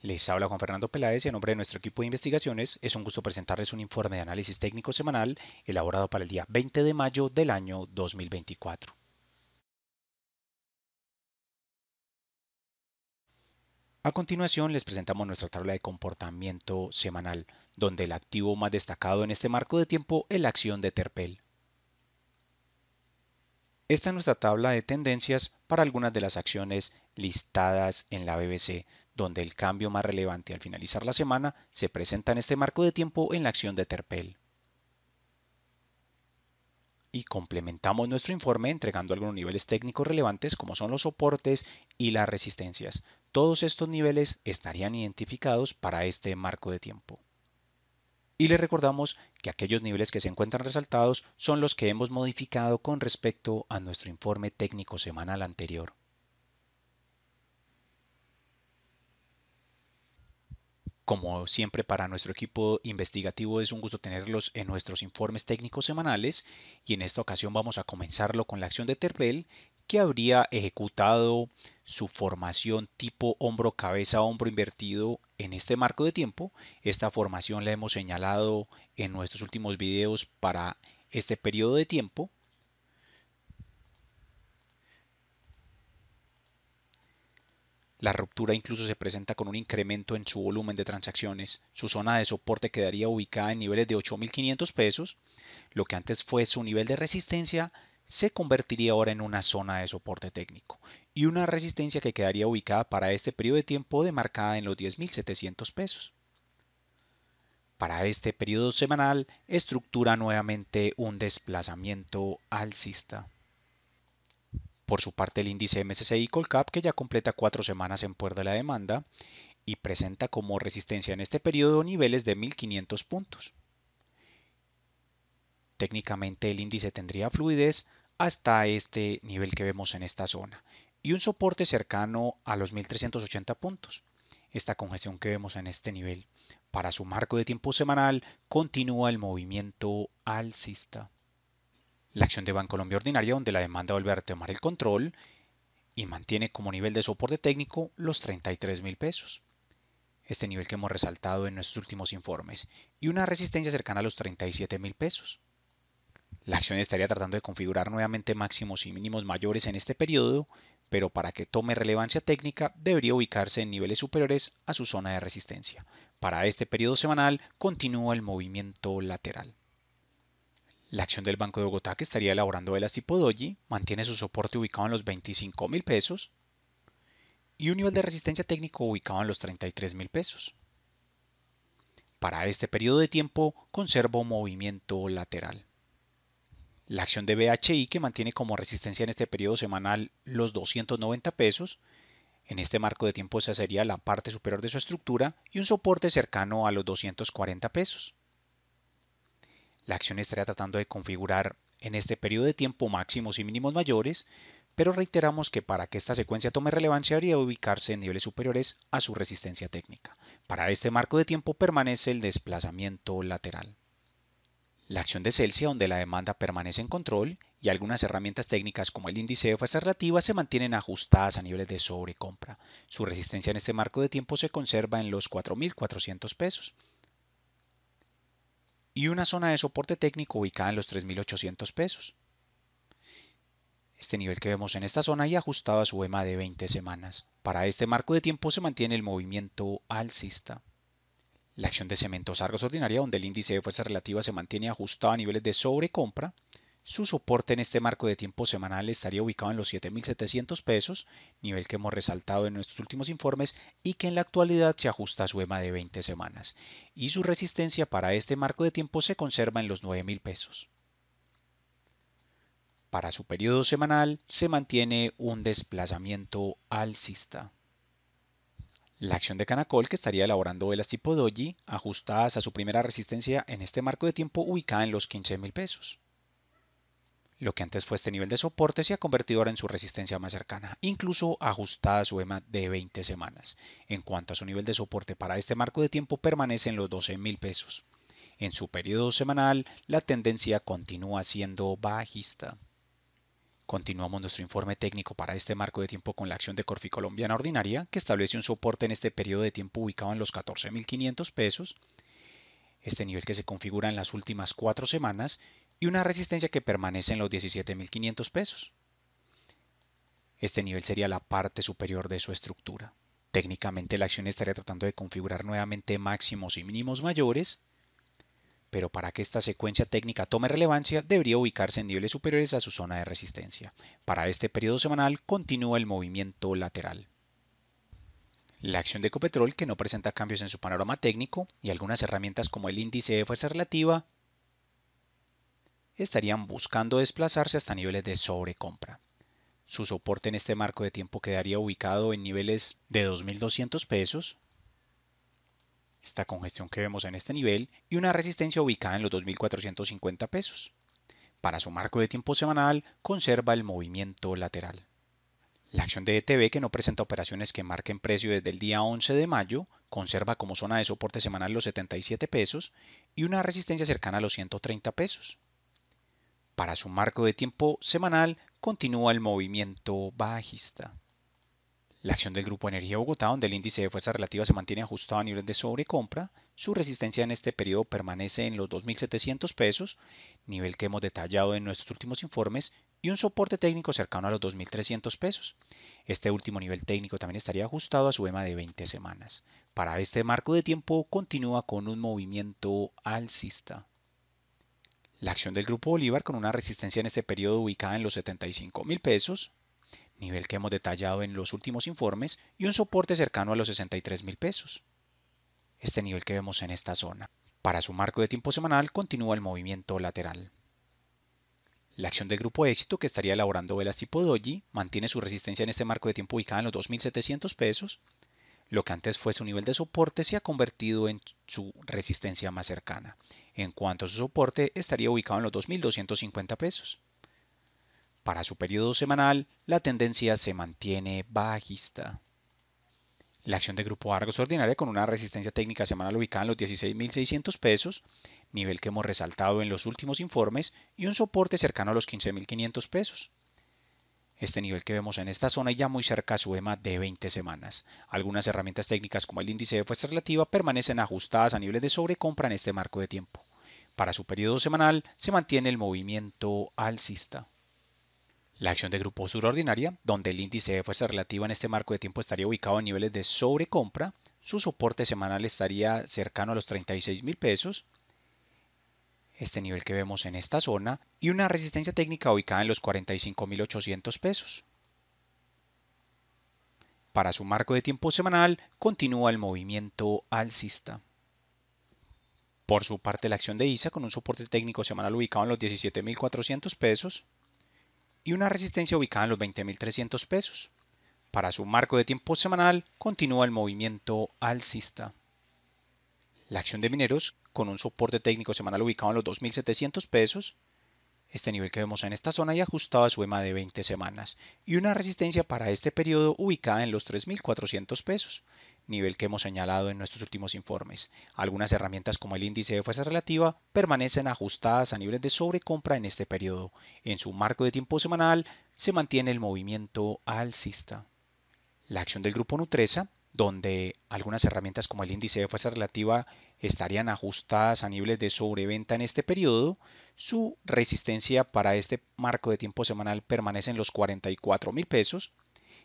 Les habla Juan Fernando Peláez y a nombre de nuestro equipo de investigaciones es un gusto presentarles un informe de análisis técnico semanal elaborado para el día 20 de mayo del año 2024. A continuación les presentamos nuestra tabla de comportamiento semanal, donde el activo más destacado en este marco de tiempo es la acción de Terpel. Esta es nuestra tabla de tendencias para algunas de las acciones listadas en la BBC, donde el cambio más relevante al finalizar la semana se presenta en este marco de tiempo en la acción de Terpel. Y complementamos nuestro informe entregando algunos niveles técnicos relevantes como son los soportes y las resistencias. Todos estos niveles estarían identificados para este marco de tiempo. Y le recordamos que aquellos niveles que se encuentran resaltados son los que hemos modificado con respecto a nuestro informe técnico semanal anterior. Como siempre para nuestro equipo investigativo es un gusto tenerlos en nuestros informes técnicos semanales y en esta ocasión vamos a comenzarlo con la acción de Terpel que habría ejecutado su formación tipo hombro cabeza hombro invertido en este marco de tiempo. Esta formación la hemos señalado en nuestros últimos videos para este periodo de tiempo La ruptura incluso se presenta con un incremento en su volumen de transacciones. Su zona de soporte quedaría ubicada en niveles de 8.500 pesos. Lo que antes fue su nivel de resistencia se convertiría ahora en una zona de soporte técnico y una resistencia que quedaría ubicada para este periodo de tiempo demarcada en los 10.700 pesos. Para este periodo semanal estructura nuevamente un desplazamiento alcista. Por su parte, el índice MSCI Colcap, que ya completa cuatro semanas en puerta de la demanda y presenta como resistencia en este periodo niveles de 1500 puntos. Técnicamente el índice tendría fluidez hasta este nivel que vemos en esta zona y un soporte cercano a los 1380 puntos. Esta congestión que vemos en este nivel para su marco de tiempo semanal continúa el movimiento alcista la acción de Bancolombia ordinaria donde la demanda vuelve a retomar el control y mantiene como nivel de soporte técnico los 33 mil pesos. Este nivel que hemos resaltado en nuestros últimos informes y una resistencia cercana a los 37 mil pesos. La acción estaría tratando de configurar nuevamente máximos y mínimos mayores en este periodo, pero para que tome relevancia técnica debería ubicarse en niveles superiores a su zona de resistencia. Para este periodo semanal continúa el movimiento lateral. La acción del Banco de Bogotá que estaría elaborando velas tipo Doji mantiene su soporte ubicado en los $25,000 mil pesos y un nivel de resistencia técnico ubicado en los $33,000 mil pesos. Para este periodo de tiempo conservo movimiento lateral. La acción de BHI que mantiene como resistencia en este periodo semanal los 290 pesos. En este marco de tiempo esa sería la parte superior de su estructura y un soporte cercano a los 240 pesos. La acción estaría tratando de configurar en este periodo de tiempo máximos y mínimos mayores, pero reiteramos que para que esta secuencia tome relevancia debería ubicarse en niveles superiores a su resistencia técnica. Para este marco de tiempo permanece el desplazamiento lateral. La acción de Celsius, donde la demanda permanece en control, y algunas herramientas técnicas como el índice de fuerza relativa se mantienen ajustadas a niveles de sobrecompra. Su resistencia en este marco de tiempo se conserva en los 4.400 pesos y una zona de soporte técnico ubicada en los 3.800 pesos. Este nivel que vemos en esta zona y ajustado a su EMA de 20 semanas. Para este marco de tiempo se mantiene el movimiento alcista. La acción de cementos Argos ordinaria, donde el índice de fuerza relativa se mantiene ajustado a niveles de sobrecompra su soporte en este marco de tiempo semanal estaría ubicado en los 7.700 pesos, nivel que hemos resaltado en nuestros últimos informes y que en la actualidad se ajusta a su EMA de 20 semanas, y su resistencia para este marco de tiempo se conserva en los 9.000 pesos. Para su periodo semanal se mantiene un desplazamiento alcista. La acción de Canacol que estaría elaborando velas tipo Doji ajustadas a su primera resistencia en este marco de tiempo ubicada en los 15,000 pesos. Lo que antes fue este nivel de soporte se ha convertido ahora en su resistencia más cercana, incluso ajustada a su EMA de 20 semanas. En cuanto a su nivel de soporte para este marco de tiempo permanece en los 12 pesos. En su periodo semanal, la tendencia continúa siendo bajista. Continuamos nuestro informe técnico para este marco de tiempo con la acción de Corfi Colombiana Ordinaria, que establece un soporte en este periodo de tiempo ubicado en los 14.500 pesos. Este nivel que se configura en las últimas cuatro semanas y una resistencia que permanece en los 17.500 pesos. Este nivel sería la parte superior de su estructura. Técnicamente la acción estaría tratando de configurar nuevamente máximos y mínimos mayores, pero para que esta secuencia técnica tome relevancia debería ubicarse en niveles superiores a su zona de resistencia. Para este periodo semanal continúa el movimiento lateral. La acción de Ecopetrol, que no presenta cambios en su panorama técnico, y algunas herramientas como el índice de fuerza relativa estarían buscando desplazarse hasta niveles de sobrecompra. Su soporte en este marco de tiempo quedaría ubicado en niveles de 2.200 pesos, esta congestión que vemos en este nivel, y una resistencia ubicada en los 2.450 pesos. Para su marco de tiempo semanal, conserva el movimiento lateral. La acción de ETB, que no presenta operaciones que marquen precio desde el día 11 de mayo, conserva como zona de soporte semanal los 77 pesos y una resistencia cercana a los 130 pesos. Para su marco de tiempo semanal continúa el movimiento bajista. La acción del Grupo Energía Bogotá, donde el índice de fuerza relativa se mantiene ajustado a nivel de sobrecompra, su resistencia en este periodo permanece en los 2.700 pesos, nivel que hemos detallado en nuestros últimos informes, y un soporte técnico cercano a los 2.300 pesos. Este último nivel técnico también estaría ajustado a su EMA de 20 semanas. Para este marco de tiempo continúa con un movimiento alcista. La acción del Grupo Bolívar con una resistencia en este periodo ubicada en los 75 mil pesos, nivel que hemos detallado en los últimos informes, y un soporte cercano a los 63 mil pesos. Este nivel que vemos en esta zona. Para su marco de tiempo semanal continúa el movimiento lateral. La acción del grupo éxito que estaría elaborando velas tipo Doji mantiene su resistencia en este marco de tiempo ubicada en los 2.700 pesos, lo que antes fue su nivel de soporte se ha convertido en su resistencia más cercana. En cuanto a su soporte, estaría ubicado en los 2.250 pesos. Para su periodo semanal, la tendencia se mantiene bajista. La acción de Grupo Argos ordinaria con una resistencia técnica semanal ubicada en los 16.600 pesos, nivel que hemos resaltado en los últimos informes, y un soporte cercano a los 15.500 pesos. Este nivel que vemos en esta zona ya muy cerca a su EMA de 20 semanas. Algunas herramientas técnicas como el índice de fuerza relativa permanecen ajustadas a niveles de sobrecompra en este marco de tiempo. Para su periodo semanal se mantiene el movimiento alcista. La acción de grupo surordinaria, donde el índice de fuerza relativa en este marco de tiempo estaría ubicado a niveles de sobrecompra, su soporte semanal estaría cercano a los 36 mil pesos este nivel que vemos en esta zona, y una resistencia técnica ubicada en los 45.800 pesos. Para su marco de tiempo semanal, continúa el movimiento alcista. Por su parte, la acción de ISA con un soporte técnico semanal ubicado en los 17.400 pesos y una resistencia ubicada en los 20.300 pesos. Para su marco de tiempo semanal, continúa el movimiento alcista. La acción de mineros con un soporte técnico semanal ubicado en los 2.700 pesos, este nivel que vemos en esta zona y ajustado a su EMA de 20 semanas, y una resistencia para este periodo ubicada en los 3.400 pesos, nivel que hemos señalado en nuestros últimos informes. Algunas herramientas como el índice de fuerza relativa permanecen ajustadas a niveles de sobrecompra en este periodo. En su marco de tiempo semanal se mantiene el movimiento alcista. La acción del grupo Nutresa donde algunas herramientas como el índice de fuerza relativa estarían ajustadas a niveles de sobreventa en este periodo, su resistencia para este marco de tiempo semanal permanece en los 44 mil pesos.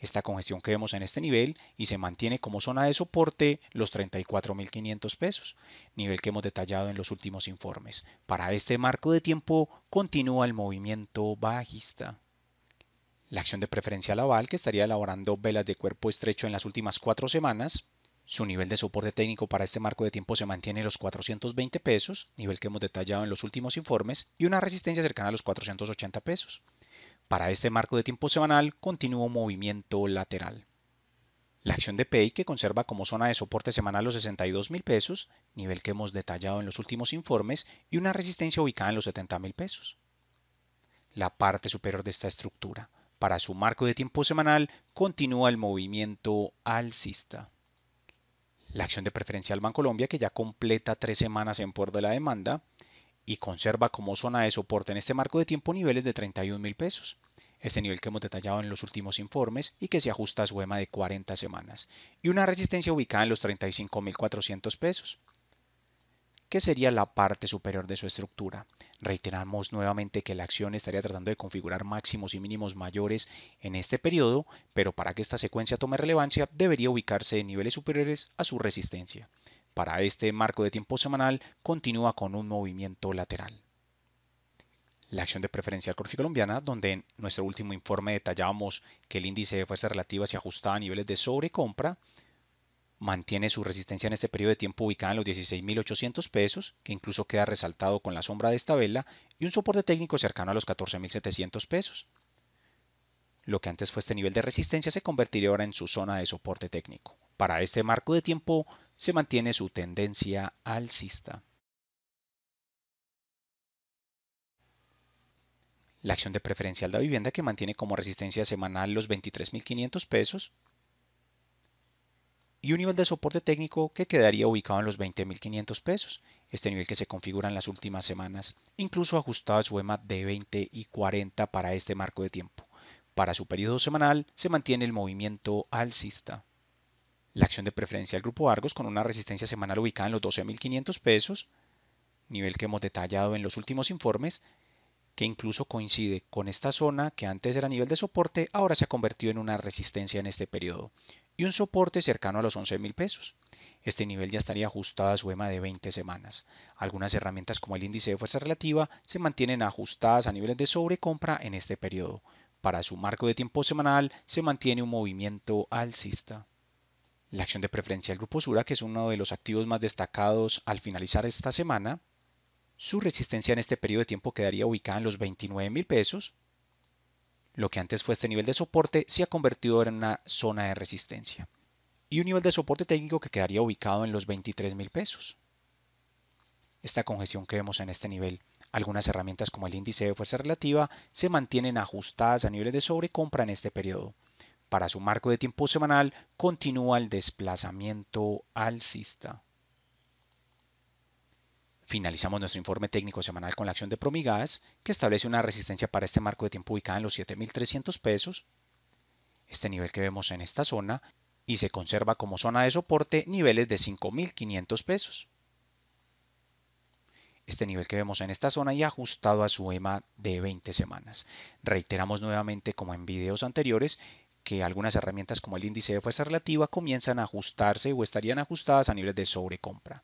Esta congestión que vemos en este nivel y se mantiene como zona de soporte los 34.500 pesos, nivel que hemos detallado en los últimos informes. Para este marco de tiempo continúa el movimiento bajista la acción de preferencia Laval, que estaría elaborando velas de cuerpo estrecho en las últimas cuatro semanas. Su nivel de soporte técnico para este marco de tiempo se mantiene en los 420 pesos, nivel que hemos detallado en los últimos informes, y una resistencia cercana a los 480 pesos. Para este marco de tiempo semanal, continuo movimiento lateral. La acción de PEI que conserva como zona de soporte semanal los 62,000 mil pesos, nivel que hemos detallado en los últimos informes, y una resistencia ubicada en los 70,000 mil pesos. La parte superior de esta estructura. Para su marco de tiempo semanal, continúa el movimiento alcista. La acción de preferencial Bancolombia, que ya completa tres semanas en puerto de la demanda y conserva como zona de soporte en este marco de tiempo niveles de 31 mil pesos. Este nivel que hemos detallado en los últimos informes y que se ajusta a su EMA de 40 semanas. Y una resistencia ubicada en los 35.400 pesos, que sería la parte superior de su estructura. Reiteramos nuevamente que la acción estaría tratando de configurar máximos y mínimos mayores en este periodo, pero para que esta secuencia tome relevancia debería ubicarse en niveles superiores a su resistencia. Para este marco de tiempo semanal continúa con un movimiento lateral. La acción de Preferencia corfi colombiana, donde en nuestro último informe detallamos que el índice de fuerza relativa se ajustaba a niveles de sobrecompra, mantiene su resistencia en este periodo de tiempo ubicada en los 16.800 pesos, que incluso queda resaltado con la sombra de esta vela, y un soporte técnico cercano a los 14.700 pesos. Lo que antes fue este nivel de resistencia se convertiría ahora en su zona de soporte técnico. Para este marco de tiempo se mantiene su tendencia alcista. La acción de preferencial de vivienda que mantiene como resistencia semanal los 23.500 pesos, y un nivel de soporte técnico que quedaría ubicado en los 20.500 pesos, este nivel que se configura en las últimas semanas, incluso ajustado a su EMA de 20 y 40 para este marco de tiempo. Para su periodo semanal se mantiene el movimiento alcista. La acción de preferencia del grupo Argos con una resistencia semanal ubicada en los 12.500 pesos, nivel que hemos detallado en los últimos informes, que incluso coincide con esta zona que antes era nivel de soporte, ahora se ha convertido en una resistencia en este periodo, y un soporte cercano a los 11,000 mil pesos. Este nivel ya estaría ajustado a su EMA de 20 semanas. Algunas herramientas como el índice de fuerza relativa se mantienen ajustadas a niveles de sobrecompra en este periodo. Para su marco de tiempo semanal se mantiene un movimiento alcista. La acción de preferencia del Grupo Sura, que es uno de los activos más destacados al finalizar esta semana, su resistencia en este periodo de tiempo quedaría ubicada en los 29 mil pesos. Lo que antes fue este nivel de soporte se ha convertido en una zona de resistencia. Y un nivel de soporte técnico que quedaría ubicado en los $23,000. pesos. Esta congestión que vemos en este nivel algunas herramientas como el índice de fuerza relativa se mantienen ajustadas a niveles de sobrecompra en este periodo. Para su marco de tiempo semanal continúa el desplazamiento alcista. Finalizamos nuestro informe técnico semanal con la acción de Promigas, que establece una resistencia para este marco de tiempo ubicada en los 7.300 pesos, este nivel que vemos en esta zona, y se conserva como zona de soporte niveles de 5.500 pesos. Este nivel que vemos en esta zona y ajustado a su EMA de 20 semanas. Reiteramos nuevamente, como en videos anteriores, que algunas herramientas como el índice de fuerza relativa comienzan a ajustarse o estarían ajustadas a niveles de sobrecompra.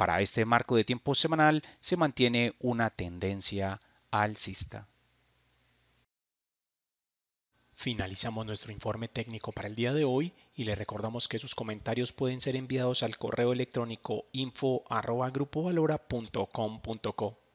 Para este marco de tiempo semanal se mantiene una tendencia alcista. Finalizamos nuestro informe técnico para el día de hoy y le recordamos que sus comentarios pueden ser enviados al correo electrónico info.grupovalora.com.co.